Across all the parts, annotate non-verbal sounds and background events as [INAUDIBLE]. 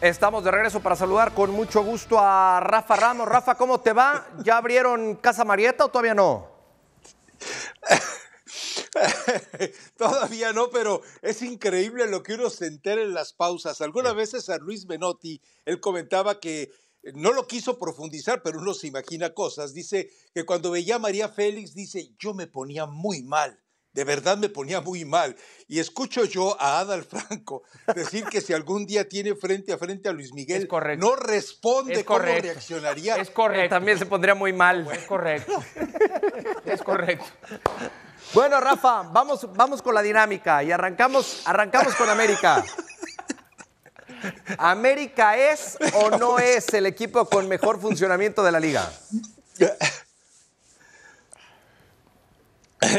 Estamos de regreso para saludar con mucho gusto a Rafa Ramos. Rafa, ¿cómo te va? ¿Ya abrieron Casa Marieta o todavía no? [LAUGHS] todavía no, pero es increíble lo que uno se entera en las pausas. Algunas veces a Luis Menotti, él comentaba que no lo quiso profundizar, pero uno se imagina cosas. Dice que cuando veía a María Félix, dice, yo me ponía muy mal de verdad me ponía muy mal. Y escucho yo a Adal Franco [LAUGHS] decir que si algún día tiene frente a frente a Luis Miguel, no responde es reaccionaría. Es correcto. También se pondría muy mal. Es correcto. [LAUGHS] es correcto. Bueno, Rafa, vamos, vamos con la dinámica y arrancamos, arrancamos con América. ¿América es o no [LAUGHS] es el equipo con mejor funcionamiento de la liga?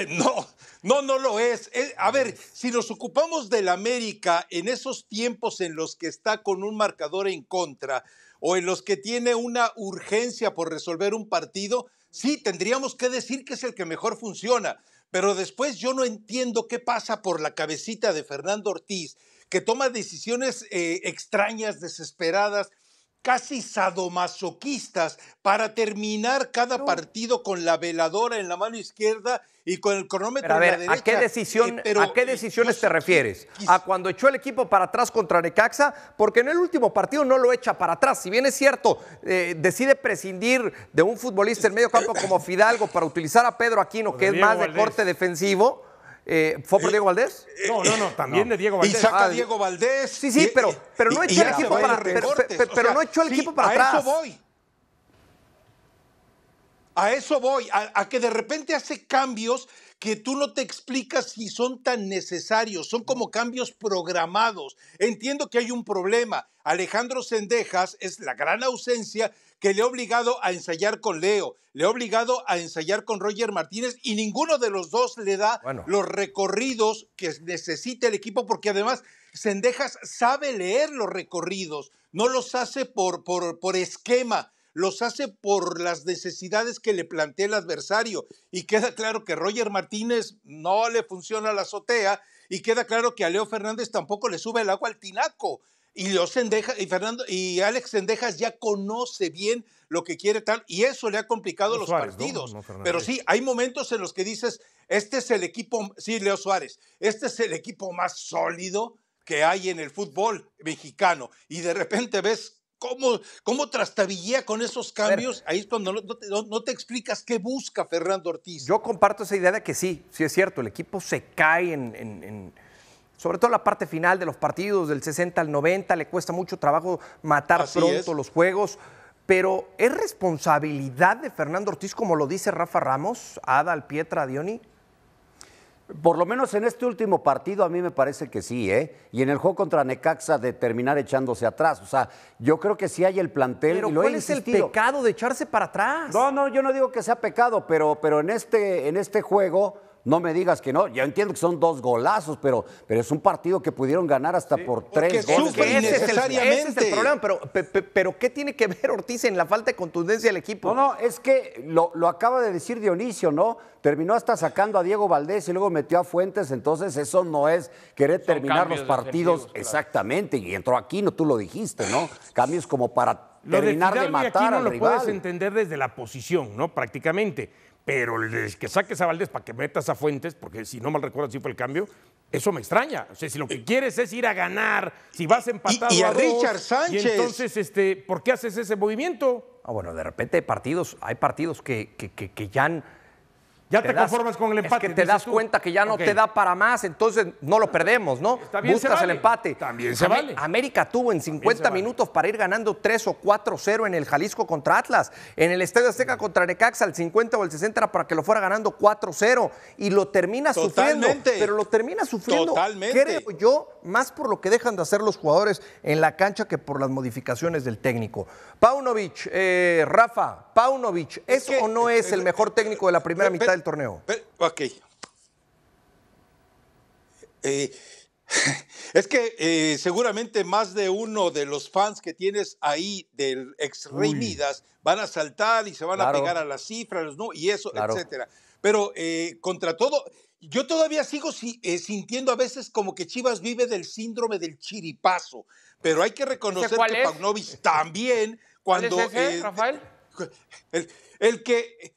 No. No, no lo es. Eh, a ver, si nos ocupamos del América en esos tiempos en los que está con un marcador en contra o en los que tiene una urgencia por resolver un partido, sí, tendríamos que decir que es el que mejor funciona. Pero después yo no entiendo qué pasa por la cabecita de Fernando Ortiz, que toma decisiones eh, extrañas, desesperadas, casi sadomasoquistas para terminar cada partido con la veladora en la mano izquierda y con el cronómetro en la derecha. ¿A qué, decisión, eh, ¿a qué decisiones te refieres? ¿A cuando echó el equipo para atrás contra Necaxa? Porque en el último partido no lo echa para atrás. Si bien es cierto, eh, decide prescindir de un futbolista en medio campo como [LAUGHS] Fidalgo para utilizar a Pedro Aquino, que es más de corte defensivo eh, ¿Fue por eh, Diego Valdés? Eh, no, no, no, eh, también de Diego Valdés. Y saca ah, Diego Valdés. Sí, sí, pero, pero no echó el equipo para, atrás. no echó el equipo para a Eso voy. A eso voy, a, que de repente hace cambios que tú no te explicas si son tan necesarios, son como cambios programados. Entiendo que hay un problema. Alejandro Sendejas es la gran ausencia que le ha obligado a ensayar con Leo, le ha obligado a ensayar con Roger Martínez y ninguno de los dos le da los recorridos que necesita el equipo porque además Sendejas sabe leer los recorridos, no los hace por, por esquema los hace por las necesidades que le plantea el adversario. Y queda claro que Roger Martínez no le funciona la azotea y queda claro que a Leo Fernández tampoco le sube el agua al tinaco. Y, los y, Fernando, y Alex Sendejas ya conoce bien lo que quiere tal, y eso le ha complicado los partidos. Pero sí, hay momentos en los que dices, este es el equipo, sí, Leo Suárez, este es el equipo más sólido que hay en el fútbol mexicano. Y de repente ves cómo, cómo trastabillea con esos cambios, ahí es cuando no, te, explicas qué busca Fernando Ortiz. Yo comparto esa idea de que sí, sí es cierto, el equipo se cae en, sobre todo la parte final de los partidos, del 60 al 90, le cuesta mucho trabajo matar pronto los juegos. Pero ¿es responsabilidad de Fernando Ortiz, como lo dice Rafa Ramos, Adal, Pietra, Dioni? Por lo menos en este último partido a mí me parece que sí, ¿eh? Y en el juego contra Necaxa de terminar echándose atrás. O sea, yo creo que sí hay el plantel. Pero y ¿cuál es el pecado de echarse para atrás? No, no, yo no digo que sea pecado, pero, pero en, este, en este juego no me digas que no. Yo entiendo que son dos golazos, pero, pero es un partido que pudieron ganar hasta por tres goles. es, el, el problema. Pero, ¿qué tiene que ver Ortiz en la falta de contundencia del equipo? No, no, es que lo, acaba de decir Dionisio, ¿no? Terminó hasta sacando a Diego Valdés y luego metió a Fuentes. Entonces, eso no es querer terminar los partidos. Exactamente. Y entró no tú lo dijiste, ¿no? Cambios como para terminar de, matar al no lo puedes entender desde la posición, ¿no? Prácticamente pero el que saques a Valdés para que metas a Fuentes, porque si no mal recuerdo, así fue el cambio, eso me extraña. O sea, si lo que quieres es ir a ganar, si vas empatado y, a, Richard Sánchez. entonces, este, ¿por qué haces ese movimiento? Ah, bueno, de repente hay partidos, hay partidos que ya han ya te, conformas con el empate. Es que te das cuenta que ya no te da para más, entonces no lo perdemos, ¿no? Buscas el empate. También se vale. América tuvo en 50 minutos para ir ganando 3 o 4-0 en el Jalisco contra Atlas. En el Estadio Azteca contra Necaxa, el 50 o el 60 era para que lo fuera ganando 4-0. Y lo termina Totalmente. sufriendo. Pero lo termina sufriendo, Totalmente. creo yo, más por lo que dejan de hacer los jugadores en la cancha que por las modificaciones del técnico. Paunovic, eh, Rafa, Paunovic, ¿es, o no es el mejor técnico de la primera mitad del torneo? ok. Eh, [LAUGHS] es que eh, seguramente más de uno de los fans que tienes ahí del ex Rey van a saltar y se van a pegar a las cifras, ¿no? Y eso, etcétera. Pero contra todo, yo todavía sigo eh, sintiendo a veces como que Chivas vive del síndrome del chiripazo, pero hay que reconocer que Paunovic [LAUGHS] también, cuando... Eh, Rafael? [LAUGHS] El, que... Eh,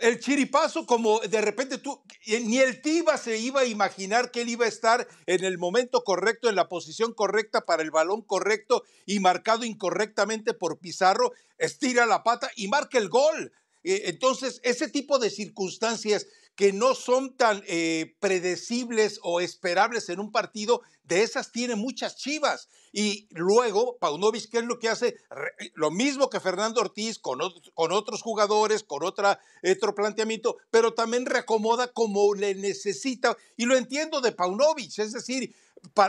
el, chiripazo, como de repente tú, ni el Tiba se iba a imaginar que él iba a estar en el momento correcto, en la posición correcta para el balón correcto y marcado incorrectamente por Pizarro, estira la pata y marca el gol. entonces, ese tipo de circunstancias que no son tan eh, predecibles o esperables en un partido, de esas tiene muchas chivas. Y luego, Paunovic, ¿qué es lo que hace? Eh, lo mismo que Fernando Ortiz, con, con otros jugadores, con otra, otro planteamiento, pero también reacomoda como le necesita. Y lo entiendo de Paunovic, es decir,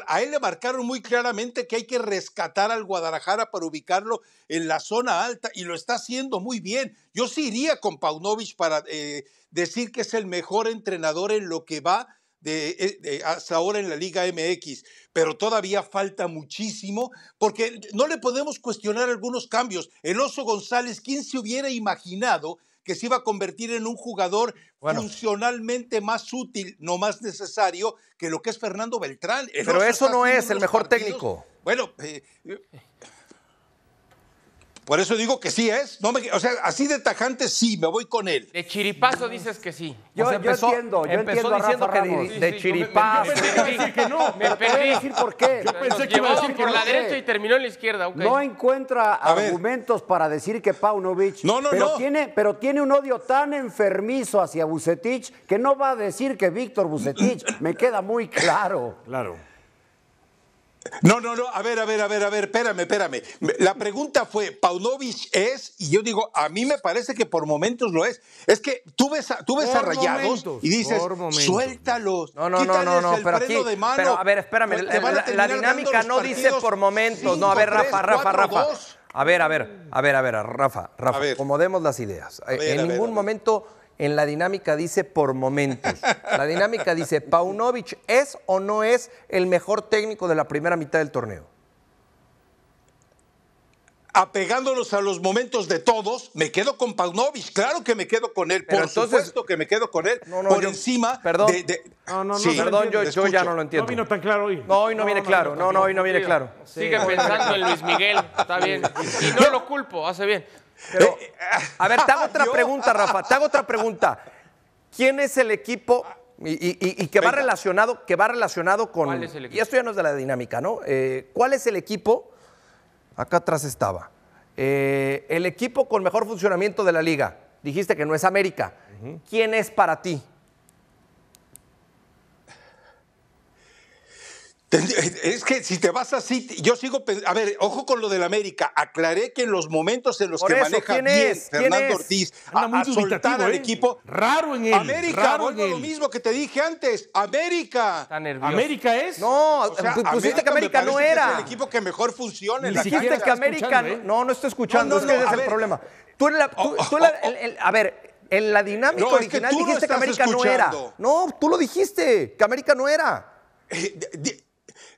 a él le marcaron muy claramente que hay que rescatar al Guadalajara para ubicarlo en la zona alta y lo está haciendo muy bien. Yo sí iría con Paunovic para eh, decir que es el mejor entrenador en lo que va eh, hasta ahora en la Liga MX, pero todavía falta muchísimo porque no le podemos cuestionar algunos cambios. El oso González, ¿quién se hubiera imaginado que se iba a convertir en un jugador funcionalmente más útil, no más necesario, que lo que es Fernando Beltrán. Eh, pero eso no es el mejor técnico. Bueno, eh, por eso digo que sí es. No me, o sea, así de tajante sí, me voy con él. De chiripazo dices que sí. Yo, yo entiendo, yo entiendo diciendo que de, chiripazo. Yo, pensé que no. Me perdí. decir por qué. Yo pensé que iba a decir por la derecha y terminó en la izquierda. No encuentra argumentos para decir que Paunovic. No, no, pero no. Tiene, pero tiene un odio tan enfermizo hacia Bucetich que no va a decir que Víctor Bucetich. [LAUGHS] me queda muy claro. Claro. No, no, no, a ver, a ver, a ver, a ver, espérame, espérame. La pregunta fue, Paunovic es, y yo digo, a mí me parece que por momentos lo es. Es que tú ves a, Rayados y dices, suéltalos, no, no, no, no, el pero aquí, de mano. a ver, espérame, la, dinámica no dice por momentos, no, a ver, Rafa, Rafa, Rafa. A ver, a ver, a ver, a ver, Rafa, Rafa, acomodemos las ideas. Eh, en ningún momento en la dinámica dice por momentos. La dinámica dice, Paunovic es o no es el mejor técnico de la primera mitad del torneo. Apegándonos a los momentos de todos, me quedo con Paunovic, claro que me quedo con él, por supuesto que me quedo con él, por encima perdón, de, No, no, no, perdón, yo, ya no lo entiendo. No vino tan claro hoy. No, hoy no, viene claro, no, no, hoy no viene claro. Sigue pensando en Luis Miguel, está bien. Y no lo culpo, hace bien. Eh, eh, a ver, te hago [LAUGHS] otra pregunta, Rafa, te hago otra pregunta. ¿Quién es el equipo y, que, va relacionado, que va relacionado con... Y esto ya no es de la dinámica, ¿no? Eh, ¿Cuál es el equipo? Acá atrás estaba. el equipo con mejor funcionamiento de la liga. Dijiste que no es América. ¿Quién es para ti? Eh, es que si te vas así, yo sigo. A ver, ojo con lo del América. Aclaré que en los momentos en los que maneja bien Fernando Ortiz ha a, el ¿eh? equipo. Raro en él. América, raro lo mismo que te dije antes. América. América es. No, o sea, pues pusiste que América no era. es el equipo que mejor funciona en la América. ¿eh? No, no estoy escuchando. No, es que ese es el problema. Tú, en la, oh, oh, oh. a ver. En la dinámica original dijiste que América no era. No, tú lo dijiste, que América no era.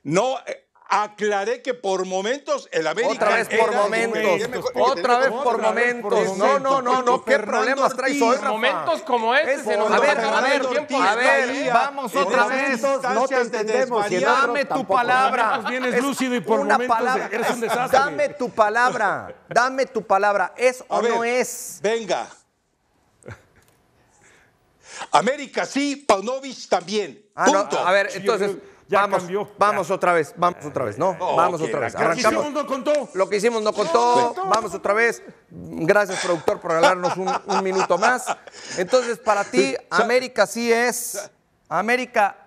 No, eh, aclaré que por momentos el América otra vez por momentos otra vez por momentos no no no no qué problemas traes hoy Rafa? momentos como este se nos a ver a ver a ver vamos otra vez no te entendemos dame tu palabra vienes lúcido y por momentos eres un desastre dame tu palabra dame tu palabra es o no es venga América sí Paunovic también ah, punto a ver entonces ya vamos, cambió. Vamos otra vez, vamos otra vez, ¿no? Eh, vamos otra vez. Lo que hicimos no contó. Lo que hicimos no contó. vamos otra vez. Gracias, productor, por regalarnos un, un minuto más. Entonces, para ti, América sí es. América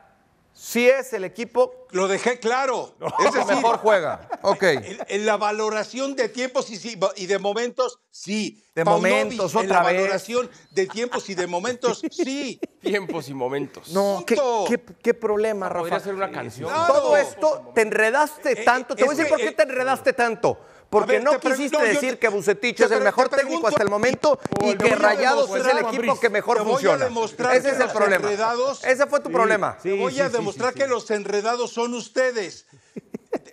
sí es el equipo. Lo dejé claro. Es decir, mejor juega. Ok. En, la valoración de tiempos y, de momentos, sí. De momentos, otra En la valoración de tiempos y de momentos, sí. Tiempos y momentos. No, ¿qué, problema, Rafa? Podría una canción. Todo esto, te enredaste eh, tanto. te eh, voy a decir eh, por qué te enredaste tanto porque no quisiste decir que Bucetich es el mejor técnico hasta el momento y que Rayados pues, es el equipo que mejor funciona. Ese es el problema. Ese fue tu problema. voy a demostrar que los enredados son ustedes.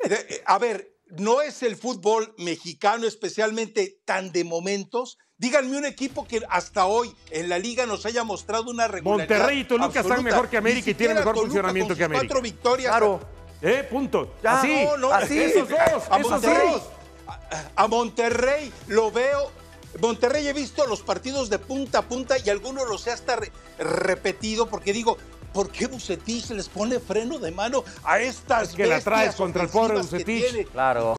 Eh, a ver, no es el fútbol mexicano especialmente tan de momentos. Díganme un equipo que hasta hoy en la liga nos haya mostrado una regularidad. Monterrey y Toluca están mejor que América y tienen mejor funcionamiento que América. Cuatro victorias. Claro. Eh, punto. así, no, no, así. Esos dos, esos dos a Monterrey lo veo. Monterrey he visto los partidos de punta a punta y algunos los he hasta repetido porque digo, ¿por qué Bucetich les pone freno de mano a estas que la traes contra el pobre Bucetich? Claro.